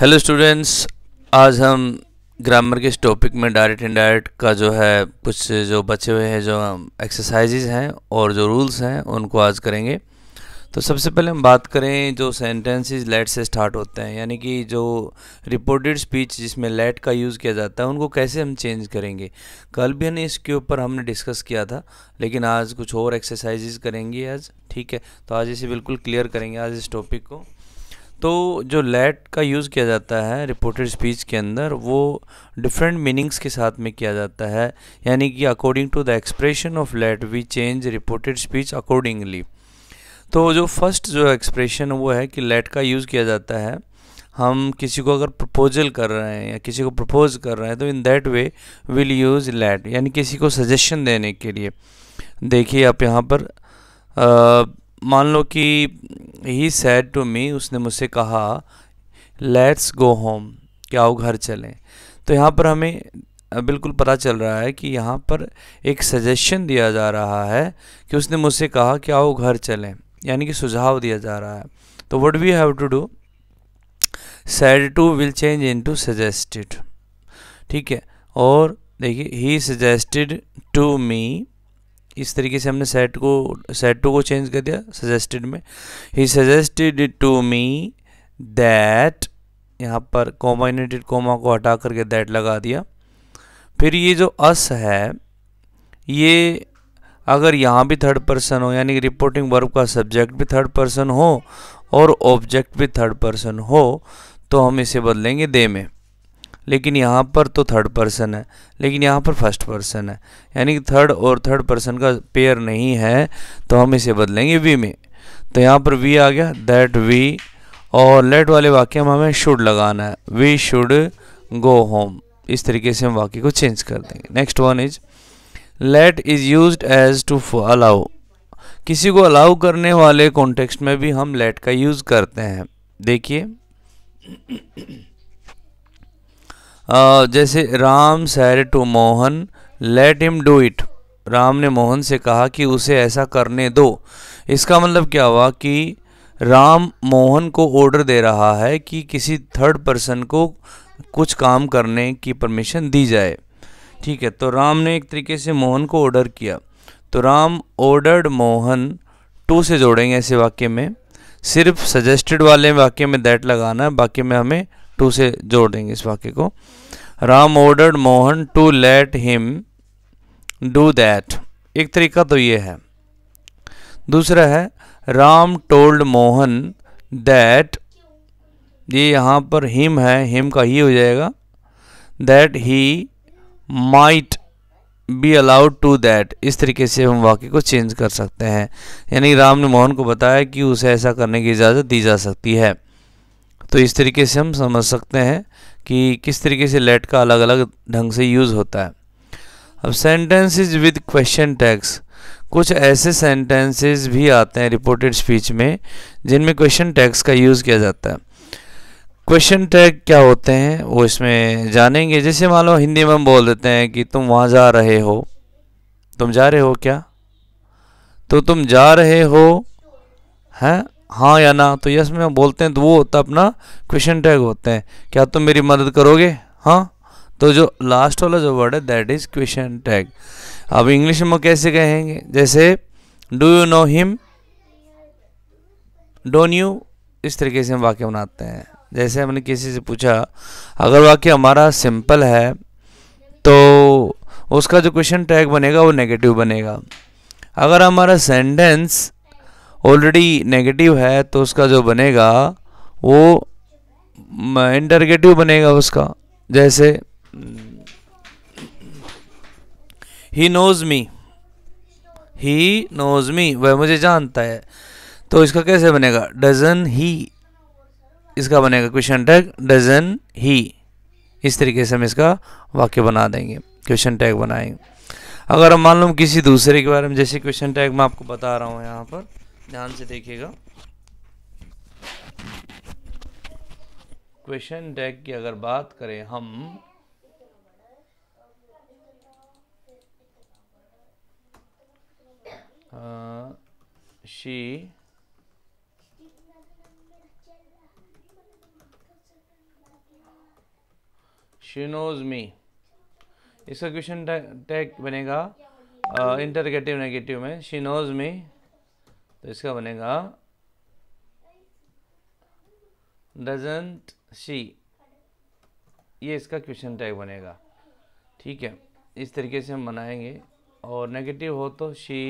Hello students आज हम grammar के इस टॉपिक में डायरेक्ट इनडायरेक्ट का जो है कुछ जो बचे हुए हैं जो एक्सरसाइजेज हैं और जो रूल्स हैं उनको आज करेंगे तो सबसे पहले हम बात करें जो सेंटेंसेस लेट से स्टार्ट होते हैं यानी कि जो रिपोर्टेड स्पीच जिसमें लेट का यूज़ किया जाता है उनको कैसे हम चेंज करेंगे कल भी हमने इसके ऊपर हमने डिस्कस किया था लेकिन आज कुछ और एक्सरसाइजेज करेंगे आज ठीक है तो आज इसे बिल्कुल क्लियर करेंगे आज इस टॉपिक को तो जो लेट का यूज़ किया जाता है रिपोर्टेड स्पीच के अंदर वो डिफरेंट मीनिंग्स के साथ में किया जाता है यानी कि according to the expression of let we change reported speech accordingly तो जो फर्स्ट जो एक्सप्रेशन वो है कि लेट का यूज़ किया जाता है हम किसी को अगर प्रपोजल कर रहे हैं या किसी को प्रपोज कर रहे हैं तो in that we will use let यानी किसी को सजेशन देने के लिए देखिए आप यहाँ पर मान लो कि ही सैड टू मी उसने मुझसे कहा लेट्स गो होम क्या आओ घर चलें तो यहाँ पर हमें बिल्कुल पता चल रहा है कि यहाँ पर एक सजेशन दिया जा रहा है कि उसने मुझसे कहा कि आओ घर चलें यानी कि सुझाव दिया जा रहा है तो what we have to do said to will change into suggested ठीक है और देखिए ही सजेस्टेड टू मी इस तरीके से हमने सेट को सेट टू को चेंज कर दिया सजेस्टेड में ही सजेस्टेड टू मी दैट यहाँ पर कॉम्बाइनेटेड कोमा को हटा करके दैट लगा दिया फिर ये जो अस है ये अगर यहाँ भी थर्ड पर्सन हो यानी कि रिपोर्टिंग वर्ब का सब्जेक्ट भी थर्ड पर्सन हो और ऑब्जेक्ट भी थर्ड पर्सन हो तो हम इसे बदलेंगे दे में लेकिन यहाँ पर तो थर्ड पर्सन है लेकिन यहाँ पर फर्स्ट पर्सन है यानी कि थर्ड और थर्ड पर्सन का पेयर नहीं है तो हम इसे बदलेंगे वी में तो यहाँ पर वी आ गया दैट वी और लेट वाले वाक्य में हमें शुड लगाना है वी शुड गो होम इस तरीके से हम वाक्य को चेंज कर देंगे next one is let is use as to allow किसी को अलाउ करने वाले कॉन्टेक्स्ट में भी हम लेट का यूज़ करते हैं देखिए जैसे Ram said to Mohan let him do it Ram ने मोहन से कहा कि उसे ऐसा करने दो इसका मतलब क्या हुआ कि राम मोहन को ऑर्डर दे रहा है कि किसी थर्ड पर्सन को कुछ काम करने की परमिशन दी जाए ठीक है तो राम ने एक तरीके से मोहन को ऑर्डर किया तो राम ऑर्डर्ड मोहन टू से जोड़ेंगे ऐसे वाक्य में सिर्फ सजेस्टेड वाले वाक्य में दैट लगाना है बाकी में हमें टू से जोड़ देंगे इस वाक्य को Ram order Mohan to let him do that एक तरीका तो ये है दूसरा है राम टोल्ड मोहन दैट ये यहाँ पर हिम है हिम का ही हो जाएगा that he might be allowed to that इस तरीके से हम वाक्य को चेंज कर सकते हैं यानी राम ने मोहन को बताया कि उसे ऐसा करने की इजाज़त दी जा सकती है तो इस तरीके से हम समझ सकते हैं कि किस तरीके से लेट का अलग अलग ढंग से यूज़ होता है अब सेंटेंसेस विद क्वेश्चन टैक्स कुछ ऐसे सेंटेंसेस भी आते हैं रिपोर्टेड स्पीच में जिनमें क्वेश्चन टैक्स का यूज़ किया जाता है क्वेश्चन टैग क्या होते हैं वो इसमें जानेंगे जैसे मान लो हिंदी में हम बोल देते हैं कि तुम वहाँ जा रहे हो तुम जा रहे हो क्या तो तुम जा रहे हो हैं हाँ या ना तो यस में बोलते हैं तो वो होता अपना क्वेश्चन टैग होते हैं क्या तुम तो मेरी मदद करोगे हाँ तो जो लास्ट वाला जो वर्ड है दैट इज़ क्वेश्चन टैग अब इंग्लिश में कैसे कहेंगे जैसे do you know him don't you इस तरीके से हम वाक्य बनाते हैं जैसे हमने किसी से पूछा अगर वाक्य हमारा सिंपल है तो उसका जो क्वेश्चन टैग बनेगा वो नेगेटिव बनेगा अगर हमारा सेंटेंस ऑलरेडी नेगेटिव है तो उसका जो बनेगा वो इंटरगेटिव बनेगा उसका जैसे he knows me he knows me वह मुझे जानता है तो इसका कैसे बनेगा डजन ही इसका बनेगा क्वेश्चन टैग डजन ही इस तरीके से हम इसका वाक्य बना देंगे क्वेश्चन टैग बनाएंगे अगर हम मान लो किसी दूसरे के बारे में जैसे क्वेश्चन टैग मैं आपको बता रहा हूँ यहाँ पर ध्यान से देखिएगा क्वेश्चन डेक की अगर बात करें हम शी शी नोज मी इसका क्वेश्चन टैग बनेगा इंटरगेटिव नेगेटिव में शी नोज मी तो इसका बनेगा डजेंट शी ये इसका क्वेश्चन टैग बनेगा ठीक है इस तरीके से हम बनाएंगे और नेगेटिव हो तो she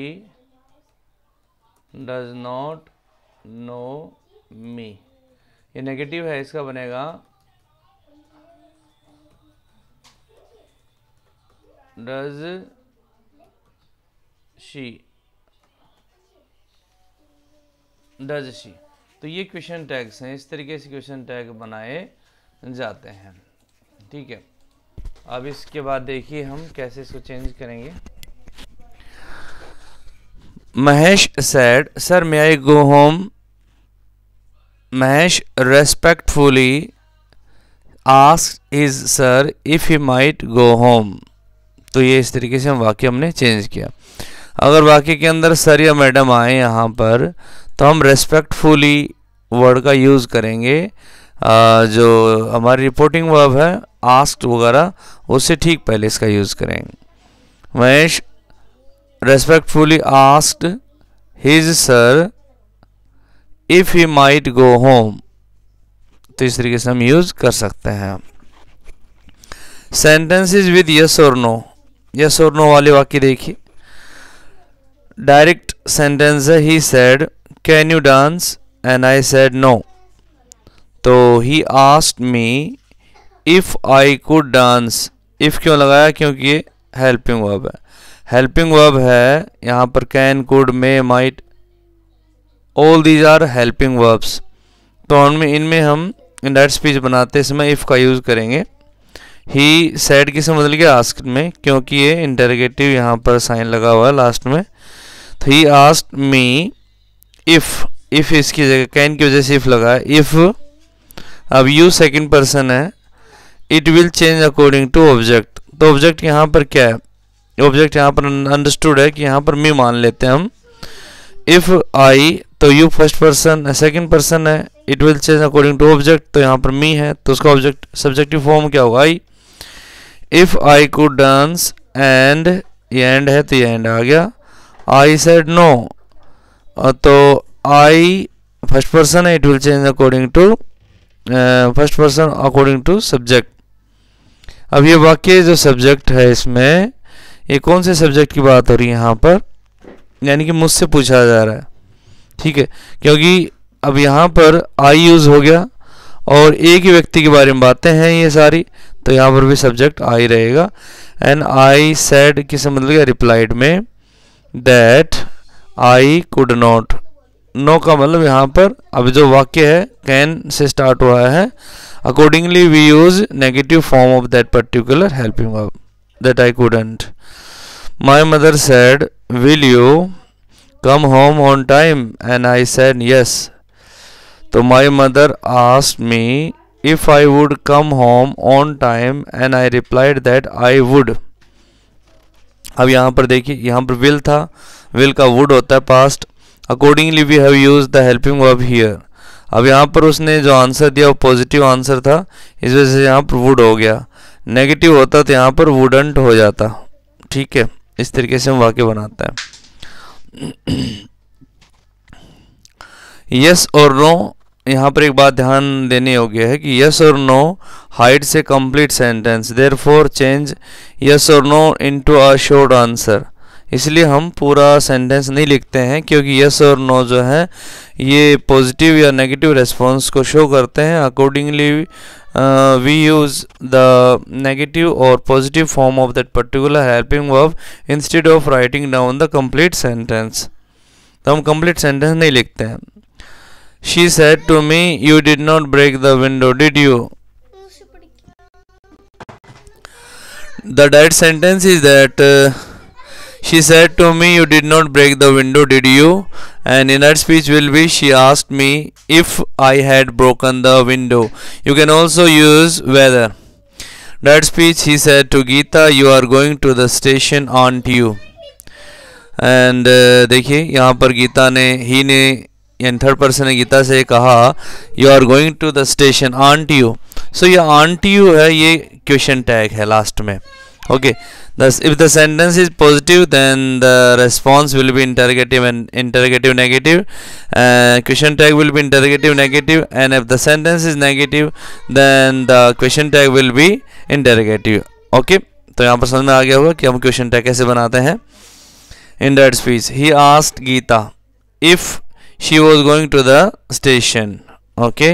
does not know me ये नेगेटिव है इसका बनेगा डज शी डज शी तो ये क्वेश्चन टैग्स हैं इस तरीके से क्वेश्चन टैग बनाए जाते हैं ठीक है अब इसके बाद देखिए हम कैसे इसको चेंज करेंगे Mahesh said sir may I go home Mahesh respectfully ask his sir if you might go home तो ये इस तरीके से हम वाक्य हमने चेंज किया अगर वाक्य के अंदर सर या मैडम आए यहाँ पर तो हम रेस्पेक्टफुली वर्ड का यूज़ करेंगे आ, जो हमारी रिपोर्टिंग वर्ब है आस्ट वगैरह उससे ठीक पहले इसका यूज़ करेंगे Mahesh respectfully asked his sir if he might go home तो इस तरीके से हम यूज़ कर सकते हैं सेंटेंसेस विद यस और नो यस और नो वाले वाक्य देखिए डायरेक्ट सेंटेंस है he said can you dance and I said no तो he asked me if I could dance if क्यों लगाया क्योंकि ये हेल्पिंग वर्ब है हेल्पिंग वर्ब है यहाँ पर can could may might all these are helping verbs तो उनमें इनमें हम इंडाइट स्पीच बनाते समय इफ़ का यूज़ करेंगे ही सेड की मतलब कि आस्क में क्योंकि ये इंटरगेटिव यहाँ पर साइन लगा हुआ है लास्ट में तो he asked me if if इसकी जगह कैन की वजह से इफ़ लगा इफ़ अब यू सेकंड पर्सन है it will change according to object तो ऑब्जेक्ट यहाँ पर क्या है ऑब्जेक्ट यहाँ पर अंडरस्टूड है कि यहाँ पर मी मान लेते हैं हम इफ़ आई तो you first person second person है it will change according to object तो यहाँ पर मी है तो उसका ऑब्जेक्ट सब्जेक्टिव फॉर्म क्या होगा I if I could dance and ये एंड है तो ये एंड आ गया आई सेड नो Uh, तो I first person it will change according to first person according to subject अब ये वाक्य जो सब्जेक्ट है इसमें ये कौन से सब्जेक्ट की बात हो रही है यहाँ पर यानी कि मुझसे पूछा जा रहा है ठीक है क्योंकि अब यहाँ पर आई यूज़ हो गया और एक ही व्यक्ति के बारे में बातें हैं ये सारी तो यहाँ पर भी सब्जेक्ट आई रहेगा एंड आई सेड किसे मतलब रिप्लाइड में that I could not no का मतलब यहाँ पर अब जो वाक्य है कैन से स्टार्ट हुआ है accordingly we use negative form of that particular helping of that I couldn't my mother said will you come home on time and I said yes तो my mother asked me if I would come home on time and I replied that I would अब यहाँ पर देखिए यहाँ पर will था will का would होता है past accordingly we have use the helping verb here अब यहाँ पर उसने जो आंसर दिया वो पॉजिटिव आंसर था इस वजह से यहाँ पर वुड हो गया नेगेटिव होता तो यहाँ पर वुडंट हो जाता ठीक है इस तरीके से हम वाक्य बनाते हैं यस और नो यहाँ पर एक बात ध्यान देने योग्य है कि यस और नो हाइड से complete sentence therefore change yes और no into a short answer इसलिए हम पूरा सेंटेंस नहीं लिखते हैं क्योंकि यस और नो जो है ये पॉजिटिव या नेगेटिव रेस्पॉन्स को शो करते हैं accordingly we use the negative और positive form of that particular helping verb instead of writing down the complete sentence तो हम कंप्लीट सेंटेंस नहीं लिखते हैं She said to me, You did not break the window, did you? The dead sentence is that uh, she said to me, You did not break the window, did you? And in her speech will be, She asked me if I had broken the window. You can also use whether. That speech he said to Gita, You are going to the station, aren't you? And uh, देखिए यहाँ पर Geeta ने ही ने यानी third person ने गीता से कहा you are going to the station aren't you so ये आंट यू है ये क्वेश्चन टैग है लास्ट में okay this if the sentence is positive then the response will be interrogative and interrogative negative question tag will be interrogative negative and if the sentence is negative then the question tag will be interrogative okay तो यहाँ पर समझ में आ गया होगा कि हम क्वेश्चन टैग कैसे बनाते हैं in that speech he asked Geeta if she was going to the station okay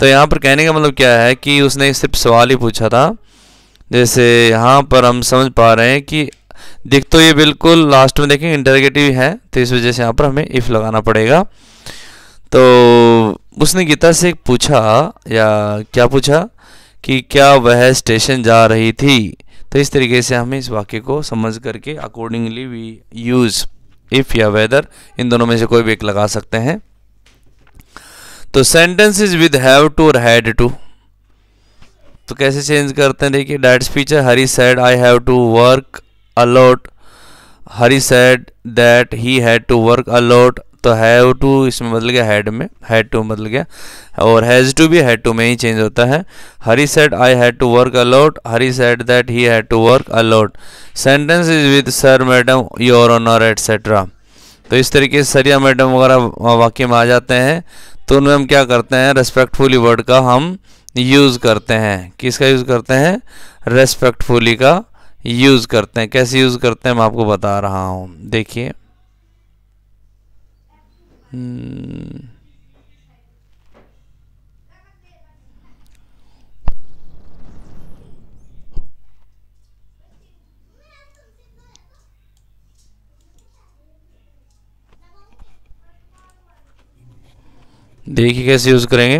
तो यहाँ पर कहने का मतलब क्या है कि उसने सिर्फ सवाल ही पूछा था जैसे यहाँ पर हम समझ पा रहे हैं कि दिख तो ये बिल्कुल लास्ट में देखें इंटरगेटिव है तो इस वजह से यहाँ पर हमें इफ़ लगाना पड़ेगा तो उसने गीता से पूछा या क्या पूछा कि क्या वह स्टेशन जा रही थी तो इस तरीके से हमें इस वाक्य को समझ करके अकॉर्डिंगली वी यूज़ इफ़ या वेदर इन दोनों में से कोई भी एक लगा सकते हैं तो sentence is with have to और हैड टू तो कैसे चेंज करते हैं देखिए डैट feature Hari said I have to work a lot Hari said that he had to work a lot तो हैव टू इसमें बदल गया हैड में हैड टू बदल गया और हैज़ टू भी हैड टू में ही चेंज होता है Hari said I had to work a lot Hari said that he had to work a lot sentence is with sir madam your honour etcetera तो इस तरीके से सरिया मैडम वगैरह वाक्य में आ जाते हैं तो उनमें हम क्या करते हैं रेस्पेक्टफुली वर्ड का हम यूज़ करते हैं किसका यूज़ करते हैं रेस्पेक्टफुली का यूज़ करते हैं कैसे यूज़ करते हैं मैं आपको बता रहा हूँ देखिए Hmm. देखिए कैसे यूज करेंगे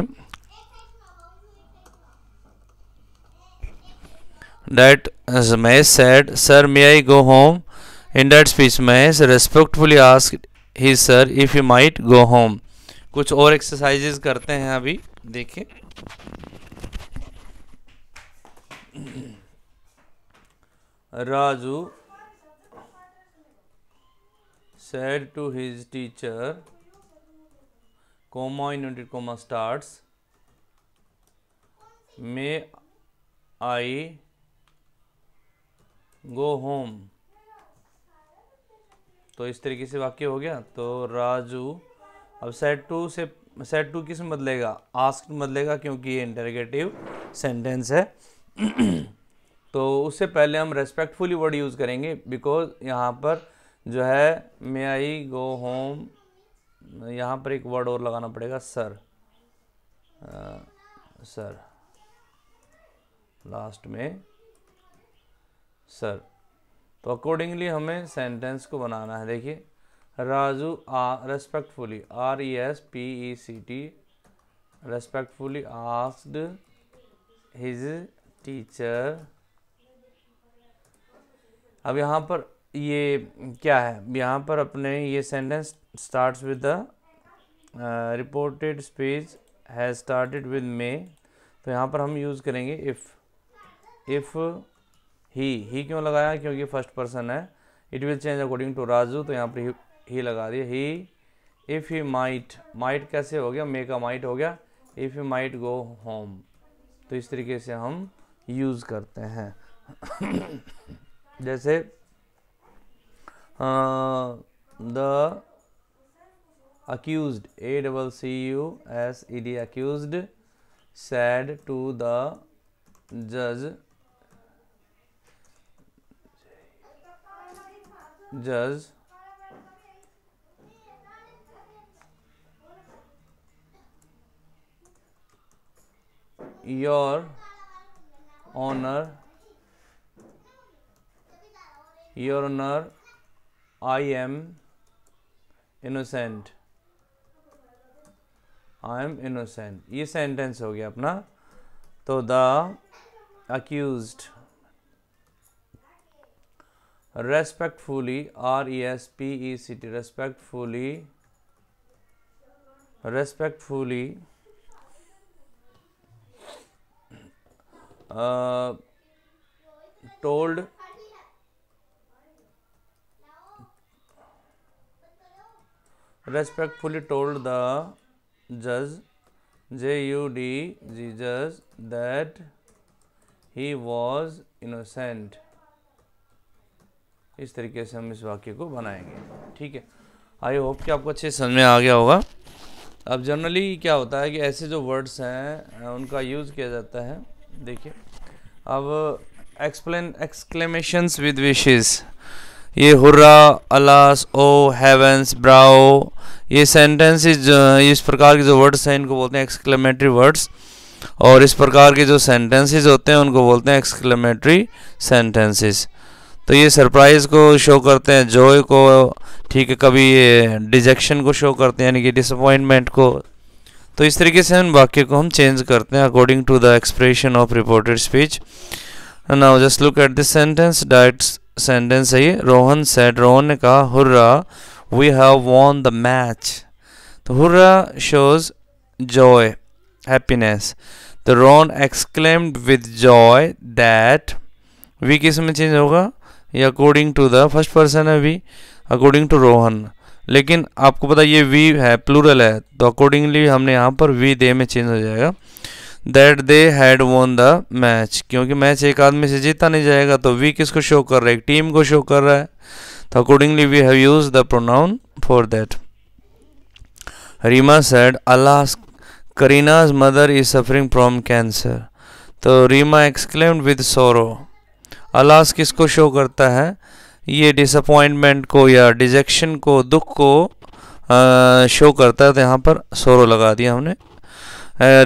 that Mahesh said sir may I go home in that speech Mahesh respectfully ask he sir if you might go home कुछ और एक्सरसाइजेस करते हैं अभी देखिए Raju said to his teacher comma unit comma start may I go home तो इस तरीके से वाक्य हो गया तो राजू अब सेट टू से सेट टू किस में बदलेगा आस्क बदलेगा क्योंकि ये इंटरगेटिव सेंटेंस है तो उससे पहले हम रेस्पेक्टफुली वर्ड यूज़ करेंगे बिकॉज यहाँ पर जो है मे आई गो होम यहाँ पर एक वर्ड और लगाना पड़ेगा सर सर लास्ट में सर तो अकॉर्डिंगली हमें सेंटेंस को बनाना है देखिए Raju ah respectfully R E S P E C T respectfully asked his teacher अब यहाँ पर ये क्या है यहाँ पर अपने ये sentence starts with the reported speech has started with may तो यहाँ पर हम यूज़ करेंगे इफ़ इफ़ ही ही क्यों लगाया क्योंकि फर्स्ट पर्सन है it will change according to Raju तो यहाँ पर ही लगा दिया he if he might might कैसे हो गया मे का माइट हो गया if you might go home तो इस तरीके से हम यूज़ करते हैं जैसे the accused A double C U S E D accused said to the जज does your honor your honor i am innocent i am innocent ye sentence ho gaya apna तो the accused respectfully R E S P E C T respectfully respectfully uh, told respectfully told the judge J U D Jesus that he was innocent इस तरीके से हम इस वाक्य को बनाएंगे ठीक है आई होप कि आपको अच्छे समझ में आ गया होगा अब जनरली क्या होता है कि ऐसे जो वर्ड्स हैं उनका यूज़ किया जाता है देखिए अब एक्सप्लेन एक्सक्लेमेशंस विद विशेज़ ये hurrah alas oh heavens bravo ये सेंटेंसेस इस प्रकार के जो वर्ड्स हैं इनको बोलते हैं एक्सक्लेमेटरी वर्ड्स और इस प्रकार के जो सेंटेंसेस होते हैं उनको बोलते हैं एक्सक्लेमेटरी सेंटेंसेस तो ये सरप्राइज़ को शो करते हैं जॉय को ठीक है कभी ये डिजेक्शन को शो करते हैं यानी कि डिसअपॉइंटमेंट को तो इस तरीके से इन वाक्य को हम चेंज करते हैं according to the expression of reported speech now just look at this sentence डाइट सेंटेंस है ये रोहन सेड रोहन ने कहा hurrah we have won the match तो हुर्रा शोज जॉय हैप्पीनेस तो Rohan exclaimed with joy that we किस में चेंज होगा ये according to the first person है वी अकॉर्डिंग टू रोहन लेकिन आपको पता ये वी है प्लूरल है तो अकॉर्डिंगली हमने यहाँ पर वी दे में चेंज हो जाएगा that they had won the match क्योंकि मैच एक आदमी से जीता नहीं जाएगा तो वी किसको शो कर रहा है एक टीम को शो कर रहा है तो accordingly we have use the pronoun for that Reema said alas Kareena's mother is suffering from cancer तो Reema exclaimed with sorrow alas किसको शो करता है ये डिसअपॉइंटमेंट को या डिजेक्शन को दुख को आ, शो करता है तो यहाँ पर सोरो लगा दिया हमने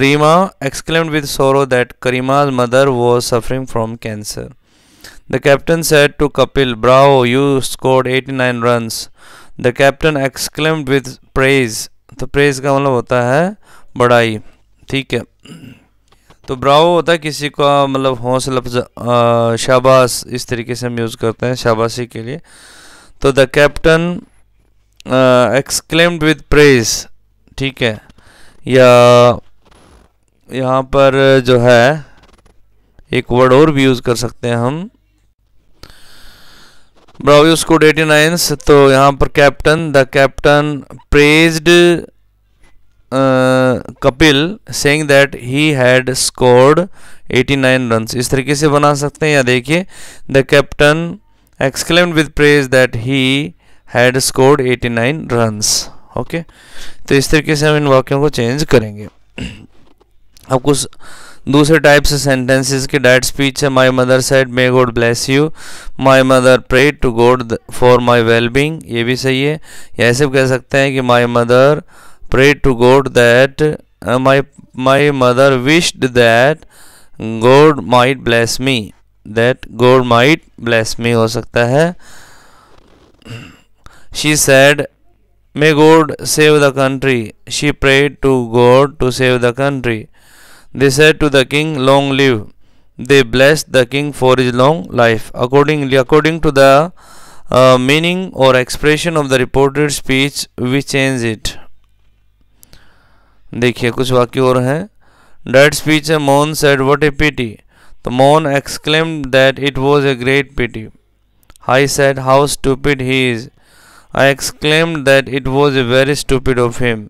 Reema exclaim with sorrow that Karima's mother was suffering from cancer captain said to Kapil bravo you scored eighty 89 run the captain exclaimed with praise तो प्रेज का मतलब होता है बड़ाई ठीक है तो ब्रावो होता है किसी का मतलब हौसला शाबाश इस तरीके से हम यूज़ करते हैं शाबाशी के लिए तो the captain exclaimed with praise ठीक है या यहाँ पर जो है एक वर्ड और भी यूज़ कर सकते हैं हम ब्रावियोस कोड डेटी नाइन्स तो यहाँ पर captain the captain praised Kapil saying that he had scored 89 runs इस तरीके से बना सकते हैं या देखिए the captain exclaim with praise that he had scored 89 runs okay तो इस तरीके से हम इन वाक्यों को चेंज करेंगे अब कुछ दूसरे टाइप से सेंटेंसेस के डायट स्पीच है my mother said may God bless you my mother pray to God for my wellbeing ये भी सही है या ऐसे कह सकते हैं कि my mother mother pray to God that uh, my my mother wished that God might bless me that God might bless me हो सकता है she said may God save the country she prayed to God to save the country they said to the king long live they blessed the king for his long life accordingly according to the uh, meaning or expression of the reported speech we change it देखिए कुछ वाक्य और हैं डेट speech है Mohan said what a pity तो Mohan exclaim that it was a great pity I said how stupid he is I exclaim that it was a very stupid of him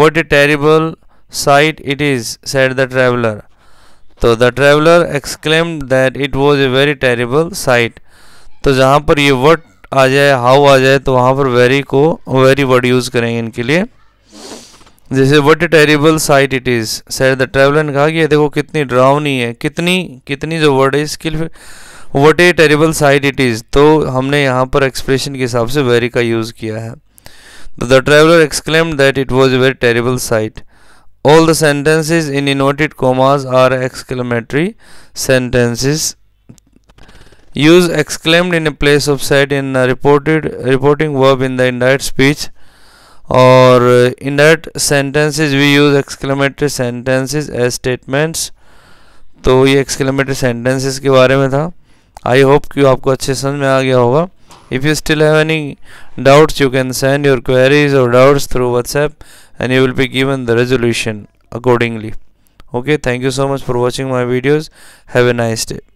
what a terrible sight it is said the traveller तो the traveller exclaim that it was a very terrible sight तो जहाँ पर ये what आ जाए how आ जाए तो वहाँ पर वेरी को वेरी वर्ड यूज़ करेंगे इनके लिए जैसे what a terrible sight it is sir the traveller ने कहा कि ये देखो कितनी ड्रावनी है कितनी कितनी जो वर्ड है skill what a terrible sight it is तो हमने यहाँ पर एक्सप्रेशन के हिसाब से वेरी का यूज़ किया है the traveller exclaim that it was a very terrible sight all the sentences in inverted commas are exclamatory sentences use exclaimed in a place of said in reported reporting verb in the इंडाइट speech और indirect sentences we use exclamatory sentences as statements तो ये exclamatory sentences के बारे में था I hope कि आपको अच्छे समझ में आ गया होगा if you still have any doubts you can send your queries और doubts through WhatsApp and you will be given the resolution accordingly okay thank you so much for watching my videos have a nice day